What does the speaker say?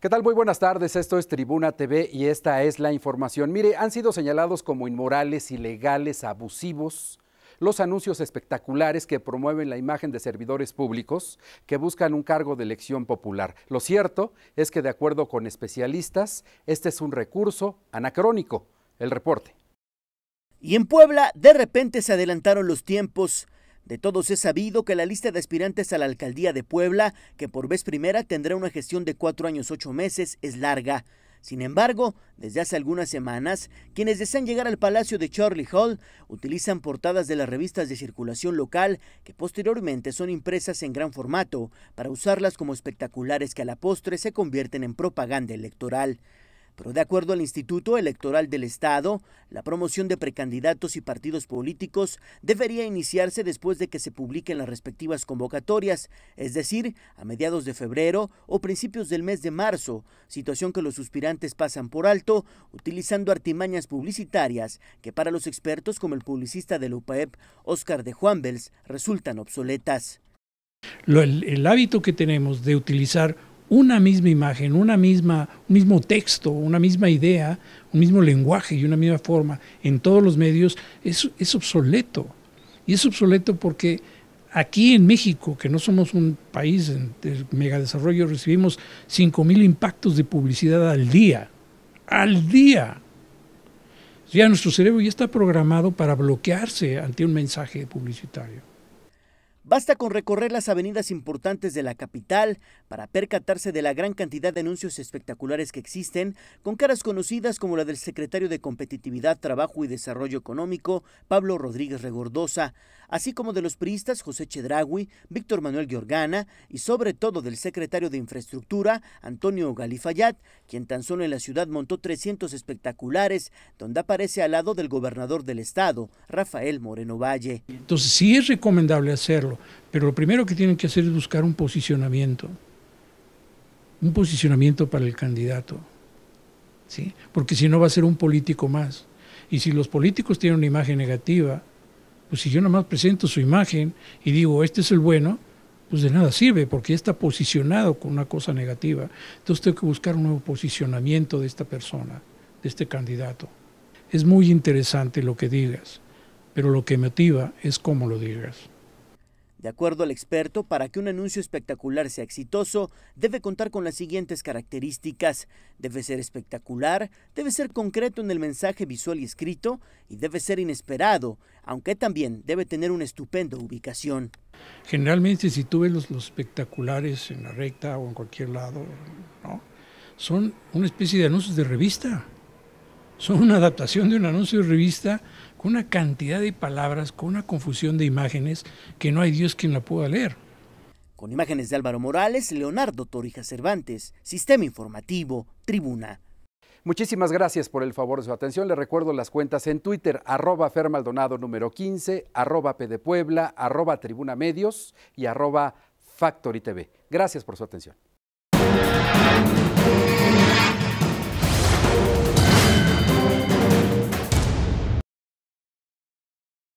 ¿Qué tal? Muy buenas tardes. Esto es Tribuna TV y esta es la información. Mire, han sido señalados como inmorales, ilegales, abusivos los anuncios espectaculares que promueven la imagen de servidores públicos que buscan un cargo de elección popular. Lo cierto es que, de acuerdo con especialistas, este es un recurso anacrónico. El reporte. Y en Puebla, de repente se adelantaron los tiempos de todos es sabido que la lista de aspirantes a la alcaldía de Puebla, que por vez primera tendrá una gestión de cuatro años ocho meses, es larga. Sin embargo, desde hace algunas semanas, quienes desean llegar al Palacio de Charlie Hall utilizan portadas de las revistas de circulación local que posteriormente son impresas en gran formato para usarlas como espectaculares que a la postre se convierten en propaganda electoral. Pero de acuerdo al Instituto Electoral del Estado, la promoción de precandidatos y partidos políticos debería iniciarse después de que se publiquen las respectivas convocatorias, es decir, a mediados de febrero o principios del mes de marzo, situación que los suspirantes pasan por alto utilizando artimañas publicitarias que para los expertos como el publicista del UPAEP, Oscar de Juanvels resultan obsoletas. el hábito que tenemos de utilizar una misma imagen, una misma, un mismo texto, una misma idea, un mismo lenguaje y una misma forma en todos los medios es, obsoleto. Y es obsoleto porque aquí en México, que no somos un país en mega megadesarrollo, recibimos mil impactos de publicidad al día. Al día. Ya nuestro cerebro ya está programado para bloquearse ante un mensaje publicitario. Basta con recorrer las avenidas importantes de la capital para percatarse de la gran cantidad de anuncios espectaculares que existen, con caras conocidas como la del secretario de Competitividad, Trabajo y Desarrollo Económico, Pablo Rodríguez Regordosa, así como de los priistas José Chedragui, Víctor Manuel Giorgana y sobre todo del secretario de Infraestructura, Antonio Galifayat, quien tan solo en la ciudad montó 300 espectaculares, donde aparece al lado del gobernador del estado, Rafael Moreno Valle. Entonces sí es recomendable hacerlo pero lo primero que tienen que hacer es buscar un posicionamiento, un posicionamiento para el candidato, ¿sí? porque si no va a ser un político más. Y si los políticos tienen una imagen negativa, pues si yo más presento su imagen y digo, este es el bueno, pues de nada sirve, porque está posicionado con una cosa negativa. Entonces tengo que buscar un nuevo posicionamiento de esta persona, de este candidato. Es muy interesante lo que digas, pero lo que motiva es cómo lo digas. De acuerdo al experto, para que un anuncio espectacular sea exitoso, debe contar con las siguientes características. Debe ser espectacular, debe ser concreto en el mensaje visual y escrito, y debe ser inesperado, aunque también debe tener una estupenda ubicación. Generalmente si tú ves los, espectaculares en la recta o en cualquier lado, ¿no? son una especie de anuncios de revista son una adaptación de un anuncio de revista con una cantidad de palabras, con una confusión de imágenes que no hay Dios quien la pueda leer. Con imágenes de Álvaro Morales, Leonardo Torija Cervantes, Sistema Informativo, Tribuna. Muchísimas gracias por el favor de su atención. le recuerdo las cuentas en Twitter, arroba fermaldonado número 15, arroba pdepuebla, arroba tribuna medios y arroba factory tv. Gracias por su atención.